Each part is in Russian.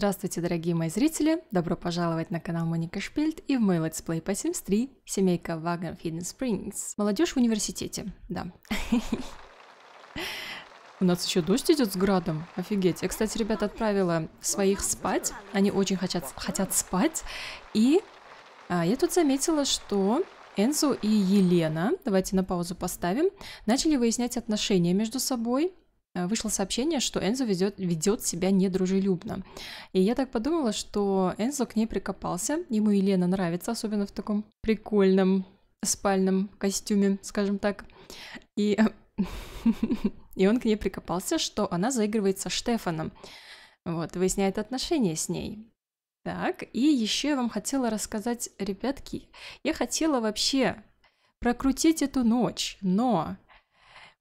Здравствуйте, дорогие мои зрители! Добро пожаловать на канал Моника Шпильд и в мой летсплей по Sims 3 семейка Wagon Hidden Springs. Молодежь в университете, да. У нас еще дождь идет с градом, офигеть. Я, кстати, ребят, отправила своих спать, они очень хотят, хотят спать. И а, я тут заметила, что Энзо и Елена, давайте на паузу поставим, начали выяснять отношения между собой, Э, вышло сообщение, что Энзо ведет, ведет себя недружелюбно. И я так подумала, что Энзо к ней прикопался, ему Елена нравится, особенно в таком прикольном спальном костюме, скажем так. И, и он к ней прикопался, что она заигрывает со Штефаном, вот, выясняет отношения с ней. Так, и еще я вам хотела рассказать, ребятки, я хотела вообще прокрутить эту ночь, но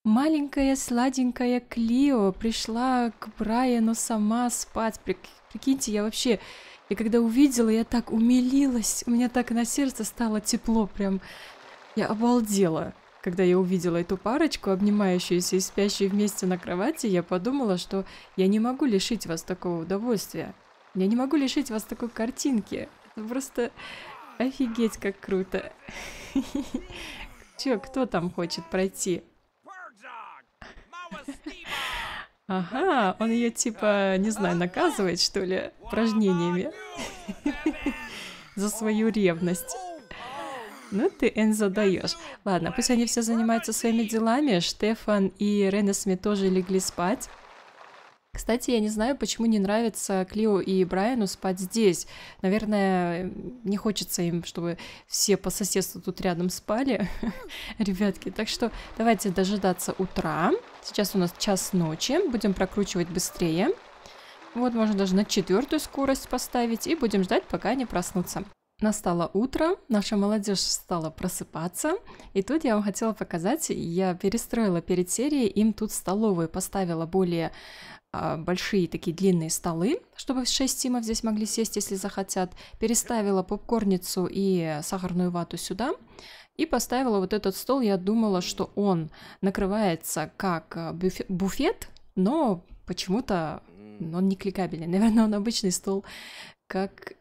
Маленькая сладенькая Клио пришла к Брайану сама спать. Прикиньте, я вообще... И когда увидела, я так умилилась. У меня так на сердце стало тепло прям. Я обалдела. Когда я увидела эту парочку, обнимающуюся и спящую вместе на кровати, я подумала, что я не могу лишить вас такого удовольствия. Я не могу лишить вас такой картинки. Это просто офигеть как круто. Че, кто там хочет пройти? Ага, он ее типа, не знаю, наказывает, что ли, упражнениями за свою ревность. Ну ты, Эн, задаешь. Ладно, пусть они все занимаются своими делами. Штефан и Ренесми тоже легли спать. Кстати, я не знаю, почему не нравится Клио и Брайану спать здесь. Наверное, не хочется им, чтобы все по соседству тут рядом спали, ребятки. Так что давайте дожидаться утра. Сейчас у нас час ночи, будем прокручивать быстрее. Вот, можно даже на четвертую скорость поставить и будем ждать, пока они проснутся. Настало утро, наша молодежь стала просыпаться, и тут я вам хотела показать, я перестроила перед серией, им тут столовые поставила более а, большие такие длинные столы, чтобы 6 симов здесь могли сесть, если захотят. Переставила попкорницу и сахарную вату сюда. И поставила вот этот стол. Я думала, что он накрывается как а, буфет, но почему-то он не кликабельный. Наверное, он обычный стол, как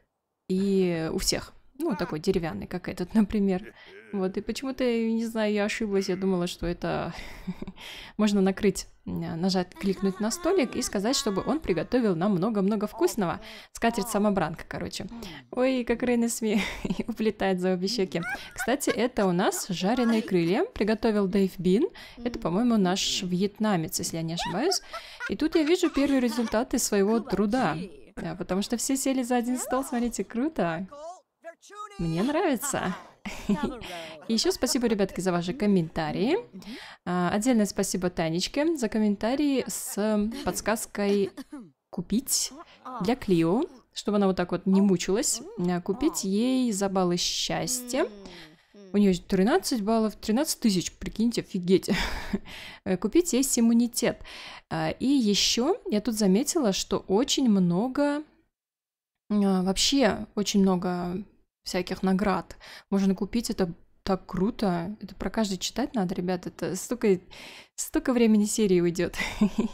и у всех. Ну, такой деревянный, как этот, например. Вот, и почему-то, не знаю, я ошиблась, я думала, что это можно накрыть, э, нажать, кликнуть на столик и сказать, чтобы он приготовил нам много-много вкусного. Скатерть самобранка, короче. Ой, как Рейна Сми уплетает за обе щеки. Кстати, это у нас жареные крылья, приготовил Дэйв Бин. Это, по-моему, наш вьетнамец, если я не ошибаюсь. И тут я вижу первые результаты своего труда. Э, потому что все сели за один стол, смотрите, круто. Мне нравится. Еще спасибо, ребятки, за ваши комментарии. А, отдельное спасибо Танечке за комментарии с подсказкой «Купить» для Клио, чтобы она вот так вот не мучилась. А, купить ей за баллы счастья. У нее 13 баллов, 13 тысяч, прикиньте, офигеть. Э, купить есть иммунитет. А, и еще я тут заметила, что очень много, вообще очень много всяких наград. Можно купить это так круто. Это про каждый читать надо, ребят. Это столько, столько времени серии уйдет.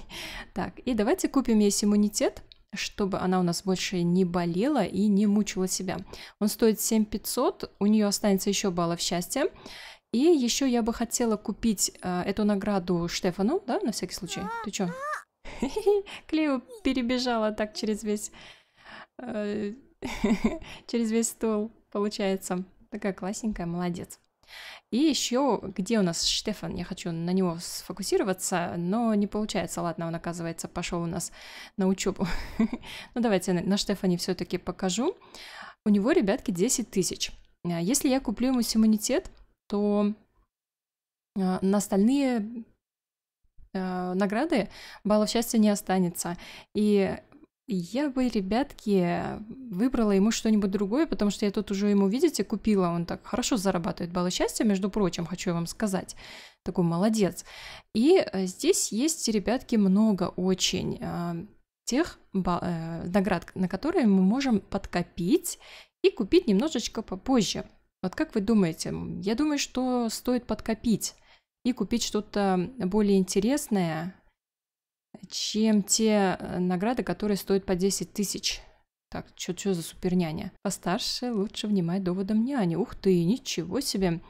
Так, и давайте купим ей иммунитет чтобы она у нас больше не болела и не мучила себя. Он стоит 7500, у нее останется еще баллов счастья. И еще я бы хотела купить э, эту награду Штефану, да, на всякий случай. Ты чё? Клео перебежала так через весь... Э, через весь стол получается. Такая классненькая, молодец. И еще, где у нас Штефан, я хочу на него сфокусироваться, но не получается. Ладно, он, оказывается, пошел у нас на учебу. Ну, давайте на Штефане все-таки покажу. У него, ребятки, 10 тысяч. А, если я куплю ему иммунитет, то а, на остальные а, награды баллов счастья не останется. И я бы, ребятки, выбрала ему что-нибудь другое, потому что я тут уже ему, видите, купила, он так хорошо зарабатывает баллы счастья, между прочим, хочу я вам сказать. Такой молодец. И э, здесь есть, ребятки, много очень а, тех э, наград, на которые мы можем подкопить и купить немножечко попозже. Вот как вы думаете? Я думаю, что стоит подкопить и купить что-то более интересное, чем те э, награды, которые стоят по 10 тысяч. Так, что за суперняня? Постарше лучше внимать доводам няни. Ух ты, ничего себе.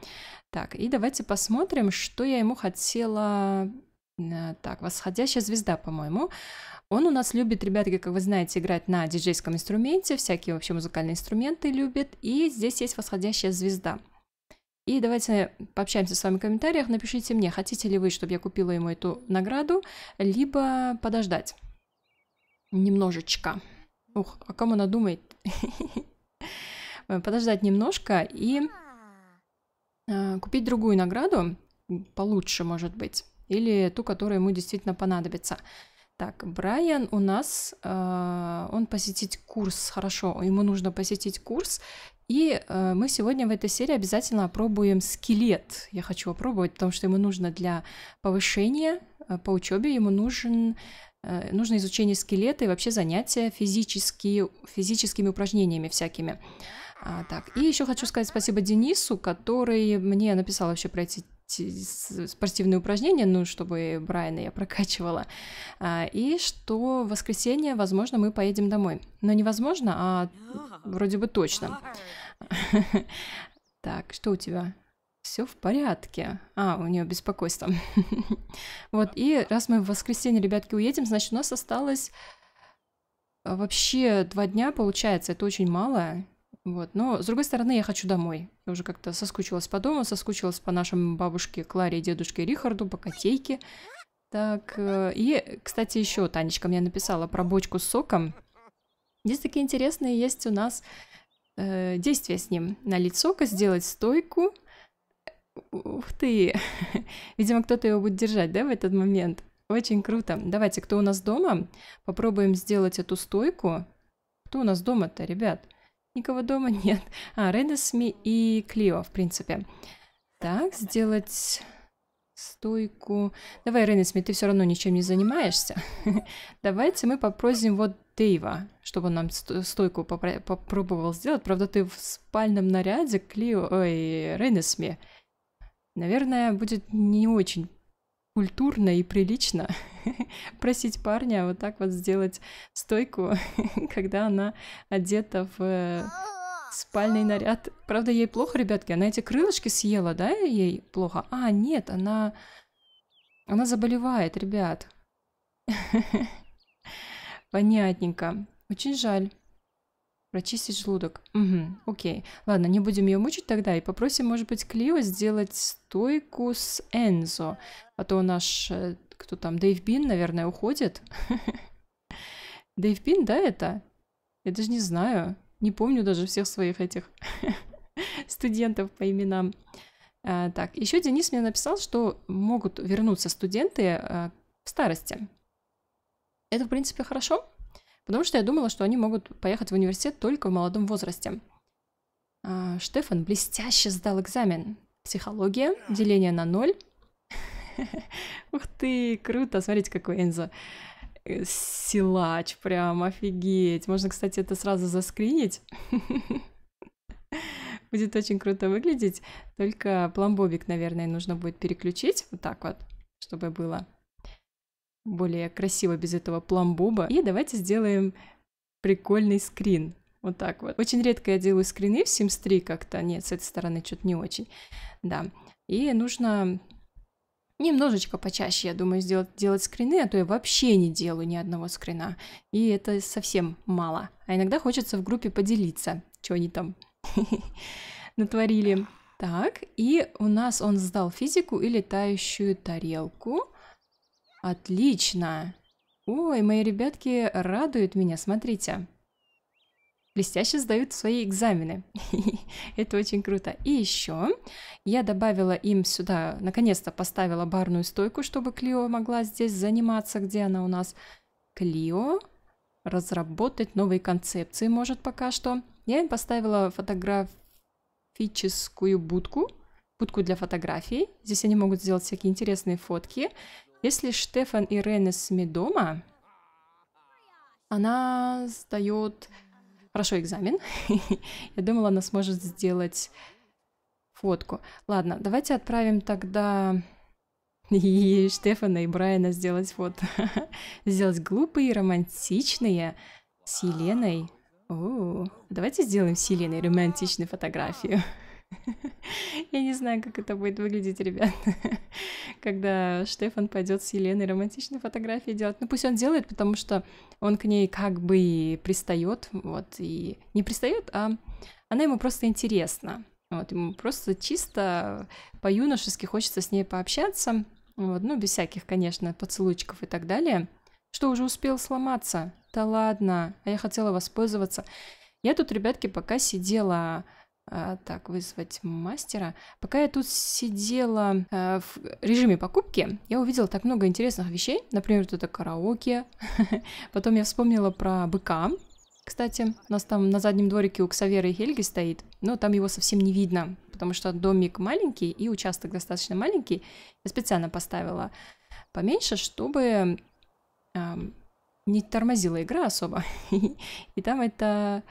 Так, и давайте посмотрим, что я ему хотела... Э, так, восходящая звезда, по-моему. Он у нас любит, ребятки, как вы знаете, играть на диджейском инструменте, всякие вообще музыкальные инструменты любит. И здесь есть восходящая звезда. И давайте пообщаемся с вами в комментариях. Напишите мне, хотите ли вы, чтобы я купила ему эту награду, либо подождать немножечко. Ух, о ком она думает? Подождать немножко и а, купить другую награду, получше, может быть, или ту, которая ему действительно понадобится. Так, Брайан у нас, э, он посетить курс, хорошо, ему нужно посетить курс, и э, мы сегодня в этой серии обязательно опробуем скелет. Я хочу опробовать, потому что ему нужно для повышения э, по учебе, ему нужен, э, нужно изучение скелета и вообще занятия физические, физическими упражнениями всякими. А, так, и еще хочу сказать спасибо Денису, который мне написал вообще про эти спортивные упражнения, ну, чтобы Брайана я прокачивала, а, и что в воскресенье, возможно, мы поедем домой. Но невозможно, а вроде бы точно. Так, что у тебя? Все в порядке. А, у нее беспокойство. Вот, и раз мы в воскресенье, ребятки, уедем, значит, у нас осталось а, вообще два дня, получается, это очень мало. Вот. Но, с другой стороны, я хочу домой. Я уже как-то соскучилась по дому, соскучилась по нашим бабушке Кларе, дедушке Рихарду, по котейке. Так, э, и, кстати, еще Танечка мне написала про бочку с соком. Здесь такие интересные есть у нас э, действия с ним. Налить сока, сделать стойку. Ух ты! Видимо, кто-то его будет держать, да, в этот момент? Очень круто. Давайте, кто у нас дома, попробуем сделать эту стойку. Кто у нас дома-то, ребят? никого дома нет. А, Редесми и Клио, в принципе. Так, сделать стойку. Давай, Ренесми, ты все равно ничем не занимаешься. Давайте мы попросим вот Дэйва, чтобы он нам стойку попробовал сделать. Правда, ты в спальном наряде, Клио... Ой, Ренесми. Наверное, будет не очень культурно и прилично просить парня вот так вот сделать стойку, когда она одета в э, спальный наряд. Правда, ей плохо, ребятки, она эти крылышки съела, да, ей плохо? А, нет, она... Она заболевает, ребят. Понятненько. Очень жаль. Прочистить желудок. Угу, окей. Ладно, не будем ее мучить тогда и попросим, может быть, Клио сделать стойку с Энзо. А то наш, э, кто там, Дэйв Бин, наверное, уходит. Дэйв Бин, да, это? Я даже не знаю. Не помню даже всех своих этих студентов по именам. А, так, еще Денис мне написал, что могут вернуться студенты а, в старости. Это, в принципе, хорошо потому что я думала, что они могут поехать в университет только в молодом возрасте. А, Штефан блестяще сдал экзамен. Психология, деление на ноль. Ух ты, круто, смотрите, какой Энзо. Силач, прям офигеть. Можно, кстати, это сразу заскринить. Будет очень круто выглядеть. Только пломбовик, наверное, нужно будет переключить вот так вот, чтобы было более красиво без этого пламбоба. И давайте сделаем прикольный скрин. Вот так вот. Очень редко я делаю скрины в Sims 3 как-то. Нет, с этой стороны что-то не очень. Да. И нужно немножечко почаще, я думаю, сделать, делать скрины, а то я вообще не делаю ни одного скрина. И это совсем мало. А иногда хочется в группе поделиться, что они там натворили. Так, и у нас он сдал физику и летающую тарелку. Отлично! Ой, мои ребятки радуют меня, смотрите. Блестяще сдают свои экзамены. Это очень круто. И еще я добавила им сюда, наконец-то поставила барную стойку, чтобы Клио могла здесь заниматься, где она у нас. Клио разработать новые концепции может пока что. Я им поставила фотографическую будку, будку для фотографий. Здесь они могут сделать всякие интересные фотки. Если Штефан и Рене сми дома, она сдает хорошо экзамен. Я думала, она сможет сделать фотку. Ладно, давайте отправим тогда и Штефана и Брайана сделать фото. сделать глупые, романтичные с Еленой. О, давайте сделаем с Еленой романтичную фотографию. Я не знаю, как это будет выглядеть, ребят, когда Штефан пойдет с Еленой романтичные фотографии делать. Ну пусть он делает, потому что он к ней как бы пристает, вот, и не пристает, а она ему просто интересна. Вот, ему просто чисто по-юношески хочется с ней пообщаться, вот, ну, без всяких, конечно, поцелуйчиков и так далее. Что, уже успел сломаться? Да ладно, а я хотела воспользоваться. Я тут, ребятки, пока сидела а, так, вызвать мастера. Пока я тут сидела а, в режиме покупки, я увидела так много интересных вещей. Например, тут это караоке. Потом я вспомнила про быка. Кстати, у нас там на заднем дворике у Ксаверы и Хельги стоит, но там его совсем не видно, потому что домик маленький и участок достаточно маленький. Я специально поставила поменьше, чтобы э, не тормозила игра особо. И там это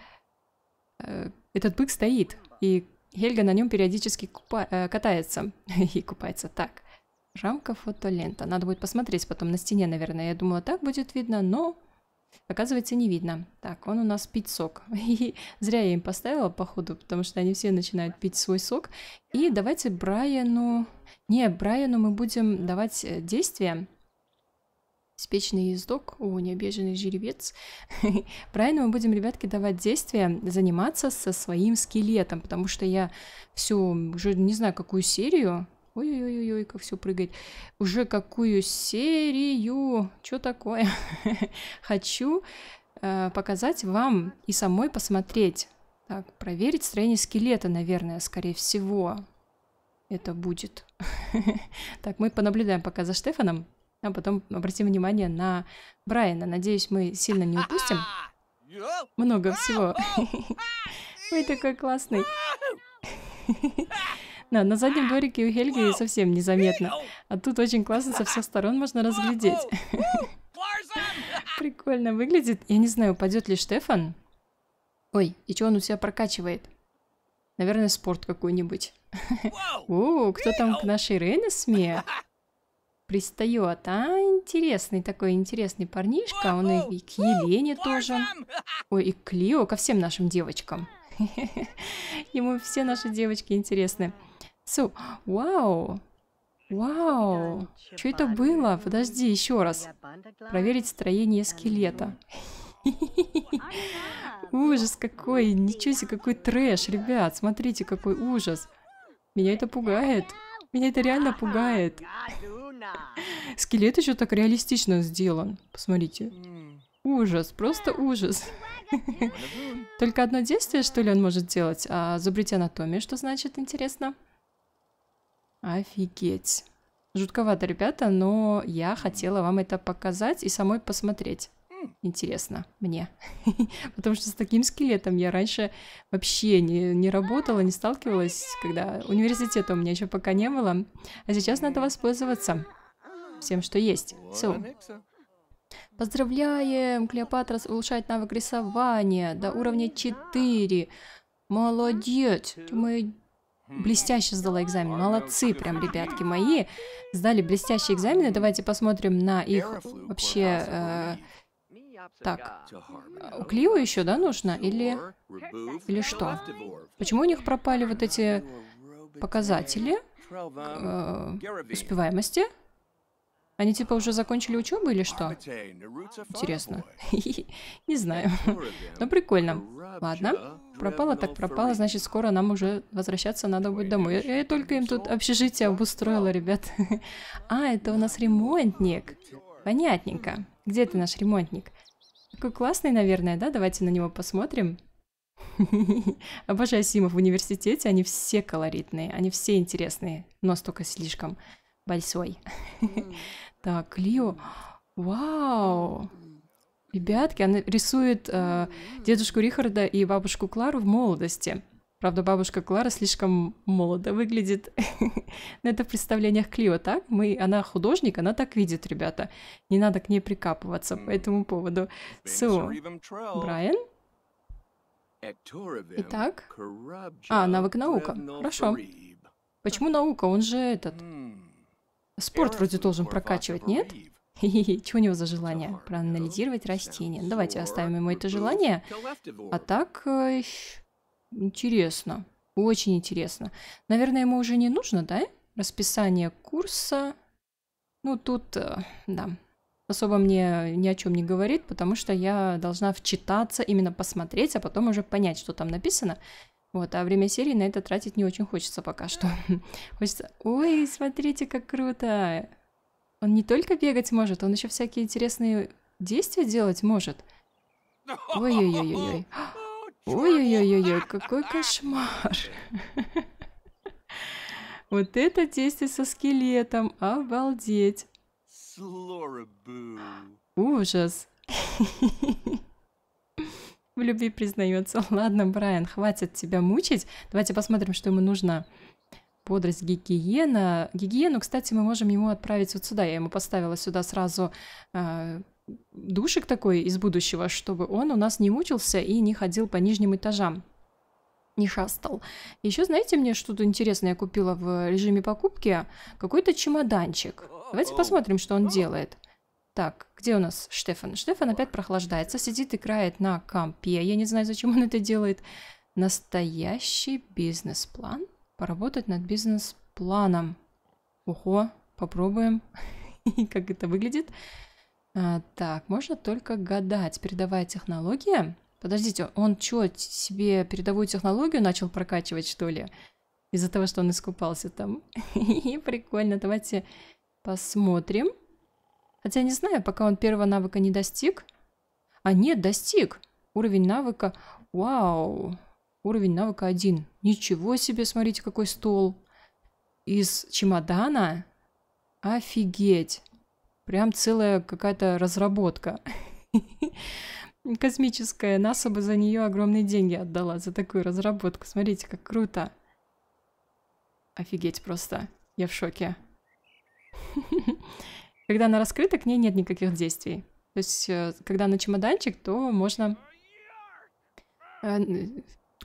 Э, этот бык стоит, и Хельга на нем периодически купа- э, катается. и купается так. Рамка фотолента. Надо будет посмотреть потом на стене, наверное. Я думала, так будет видно, но оказывается не видно. Так, он у нас пить сок. зря я им поставила, походу, потому что они все начинают пить свой сок. И давайте Брайану... Не, Брайану мы будем давать э, действие Спечный ездок, о, необиженный жеребец. Правильно мы будем, ребятки, давать действия, заниматься со своим скелетом, потому что я всю, уже не знаю, какую серию, Ой-ой-ой, как все прыгает. Уже какую серию, что такое? Хочу э, показать вам и самой посмотреть. Так, проверить строение скелета, наверное, скорее всего, это будет. так, мы понаблюдаем пока за Штефаном а потом обратим внимание на Брайана. Надеюсь, мы сильно не упустим. Много всего. Ой, такой классный. Да, на заднем дворике у Хельги совсем незаметно. А тут очень классно со всех сторон можно разглядеть. Прикольно выглядит. Я не знаю, упадет ли Штефан. Ой, и что он у себя прокачивает? Наверное, спорт какой-нибудь. О, кто там к нашей Рейнесме? пристает. А, интересный такой, интересный парнишка. Он и, и к Елене тоже. Ой, и к Клио, ко всем нашим девочкам. Ему все наши девочки интересны. Су, вау, вау, что это было? Подожди, еще раз. Проверить строение скелета. Ужас какой, ничего себе, какой трэш, ребят, смотрите, какой ужас. Меня это пугает. Меня это реально пугает. Скелет еще так реалистично сделан. Посмотрите. Ужас, просто ужас. Только одно действие, что ли, он может делать? А зубрить анатомию, что значит, интересно? Офигеть. Жутковато, ребята, но я хотела вам это показать и самой посмотреть интересно мне. Потому что с таким скелетом я раньше вообще не, не работала, не сталкивалась, когда университета у меня еще пока не было. А сейчас надо воспользоваться всем, что есть. So. Поздравляем! Клеопатра улучшает навык рисования до уровня 4. Молодец! мы блестяще сдала экзамен. Молодцы прям, ребятки мои. Сдали блестящие экзамены. Давайте посмотрим на их вообще э, так, у Клио еще, да, нужно? Или, или что? Почему у них пропали вот эти показатели э, успеваемости? Они типа уже закончили учебу или что? Интересно. Не знаю. Но ну, прикольно. Ладно. Пропало так пропало, значит скоро нам уже возвращаться надо будет домой. Я, я э, только им тут общежитие обустроила, ребят. А, это у нас ремонтник. Понятненько. Где ты наш ремонтник? такой классный, наверное, да? Давайте на него посмотрим. Обожаю Симов в университете, они все колоритные, они все интересные, но столько слишком большой. Так, Лио, вау! Ребятки, она рисует э, дедушку Рихарда и бабушку Клару в молодости. Правда, бабушка Клара слишком молодо выглядит. Но это в представлениях Клио, так? Мы, она художник, она так видит, ребята. Не надо к ней прикапываться по этому поводу. Со, Брайан? Итак? А, навык наука. Хорошо. Почему наука? Он же этот... Спорт вроде должен прокачивать, нет? Чего у него за желание? Проанализировать растения. Давайте оставим ему это желание. А так... Э, Интересно. Очень интересно. Наверное, ему уже не нужно, да? Расписание курса. Ну, тут, э, да, особо мне ни о чем не говорит, потому что я должна вчитаться, именно посмотреть, а потом уже понять, что там написано. Вот, а время серии на это тратить не очень хочется пока что. Хочется... Ой, смотрите, как круто! Он не только бегать может, он еще всякие интересные действия делать может. Ой-ой-ой-ой-ой. Ой-ой-ой-ой, какой кошмар. Вот это действие со скелетом. Обалдеть. Ужас. В любви признается. Ладно, Брайан, хватит тебя мучить. Давайте посмотрим, что ему нужно. Бодрость, гигиена. Гигиену, кстати, мы можем ему отправить вот сюда. Я ему поставила сюда сразу а, душек такой из будущего, чтобы он у нас не мучился и не ходил по нижним этажам, не шастал. Еще, знаете, мне что-то интересное я купила в режиме покупки, какой-то чемоданчик. Давайте посмотрим, что он а. делает. Так, где у нас Штефан? Штефан опять прохлаждается, сидит и крает на компе. Я не знаю, зачем он это делает. Настоящий бизнес-план. Поработать над бизнес-планом. Ухо, попробуем, как это выглядит. А, так, можно только гадать. Передовая технология? Подождите, он что, себе передовую технологию начал прокачивать, что ли? Из-за того, что он искупался там. Прикольно, давайте посмотрим. Хотя не знаю, пока он первого навыка не достиг. А нет, достиг. Уровень навыка... Вау! Уровень навыка один. Ничего себе, смотрите, какой стол. Из чемодана? Офигеть! Прям целая какая-то разработка космическая. НАСА бы за нее огромные деньги отдала, за такую разработку. Смотрите, как круто. Офигеть просто. Я в шоке. Когда она раскрыта, к ней нет никаких действий. То есть, э, когда на чемоданчик, то можно э,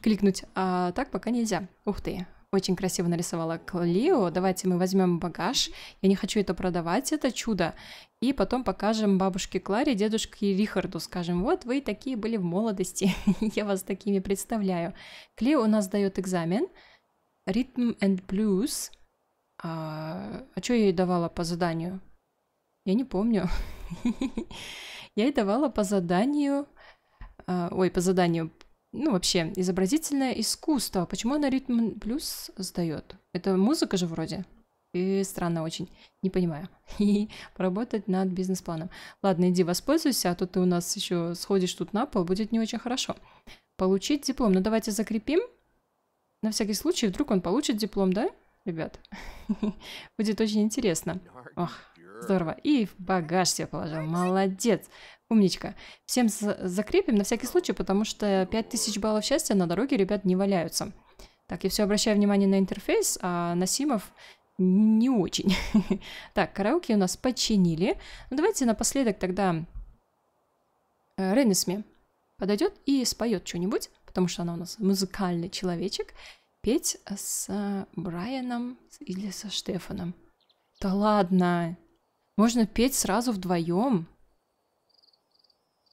кликнуть, а так пока нельзя. Ух ты, очень красиво нарисовала Клио. Давайте мы возьмем багаж. Я не хочу это продавать, это чудо. И потом покажем бабушке Кларе, дедушке Рихарду. Скажем, вот вы такие были в молодости. Я вас такими представляю. Клио у нас дает экзамен. Ритм and Blues. А, а что я ей давала по заданию? Я не помню. Я ей давала по заданию... А, ой, по заданию ну, вообще, изобразительное искусство. Почему она ритм плюс сдает? Это музыка же вроде. И странно очень. Не понимаю. И поработать над бизнес-планом. Ладно, иди воспользуйся, а то ты у нас еще сходишь тут на пол, будет не очень хорошо. Получить диплом. Ну, давайте закрепим. На всякий случай, вдруг он получит диплом, да, ребят? Будет очень интересно. Ох, Здорово. И в багаж себе положил. Молодец. Умничка. Всем закрепим на всякий случай, потому что 5000 баллов счастья на дороге, ребят, не валяются. Так, я все обращаю внимание на интерфейс, а Симов не очень. так, караоке у нас починили. Ну, давайте напоследок тогда э, Ренесме подойдет и споет что-нибудь, потому что она у нас музыкальный человечек, петь с э, Брайаном или со Штефаном. Да ладно, можно петь сразу вдвоем.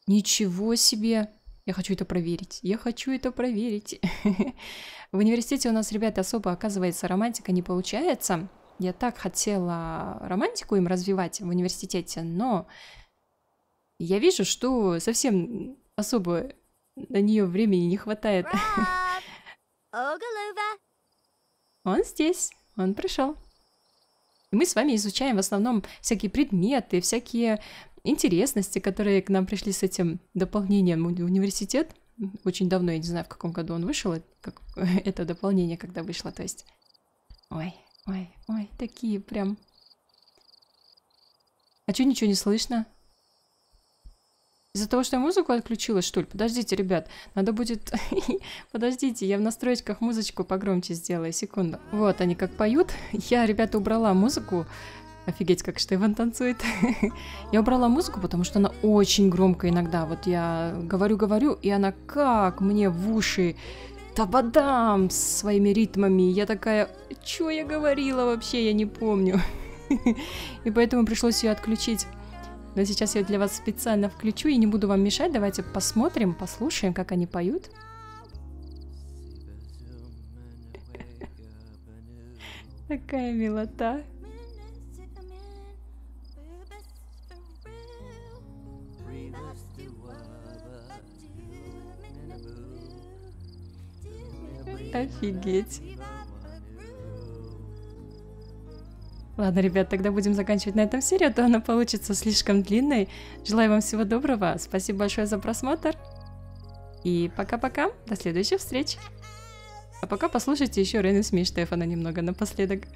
Ничего себе! Я хочу это проверить. Я хочу это проверить. В университете у нас, ребята, особо, оказывается, романтика не получается. Я так хотела романтику им развивать в университете, но я вижу, что совсем особо на нее времени не хватает. Он здесь, он пришел мы с вами изучаем в основном всякие предметы, всякие интересности, которые к нам пришли с этим дополнением в университет. Очень давно, я не знаю, в каком году он вышел, э, как это дополнение, когда вышло, то есть... Ой, ой, ой, такие прям... А чё ничего не слышно? Из-за того, что я музыку отключила, что ли? Подождите, ребят, надо будет... Подождите, я в настройках музычку погромче сделаю, секунду. Вот, они как поют. Я, ребята, убрала музыку. Офигеть, как Штефан танцует. я убрала музыку, потому что она очень громко иногда. Вот я говорю-говорю, и она как мне в уши табадам с своими ритмами. Я такая, что я говорила вообще, я не помню. и поэтому пришлось ее отключить. Но сейчас я для вас специально включу и не буду вам мешать. Давайте посмотрим, послушаем, как они поют. Такая милота. Офигеть. Ладно, ребят, тогда будем заканчивать на этом серию, а то она получится слишком длинной. Желаю вам всего доброго, спасибо большое за просмотр. И пока-пока, до следующих встреч. А пока послушайте еще Рейн и Смиш Штефана немного напоследок.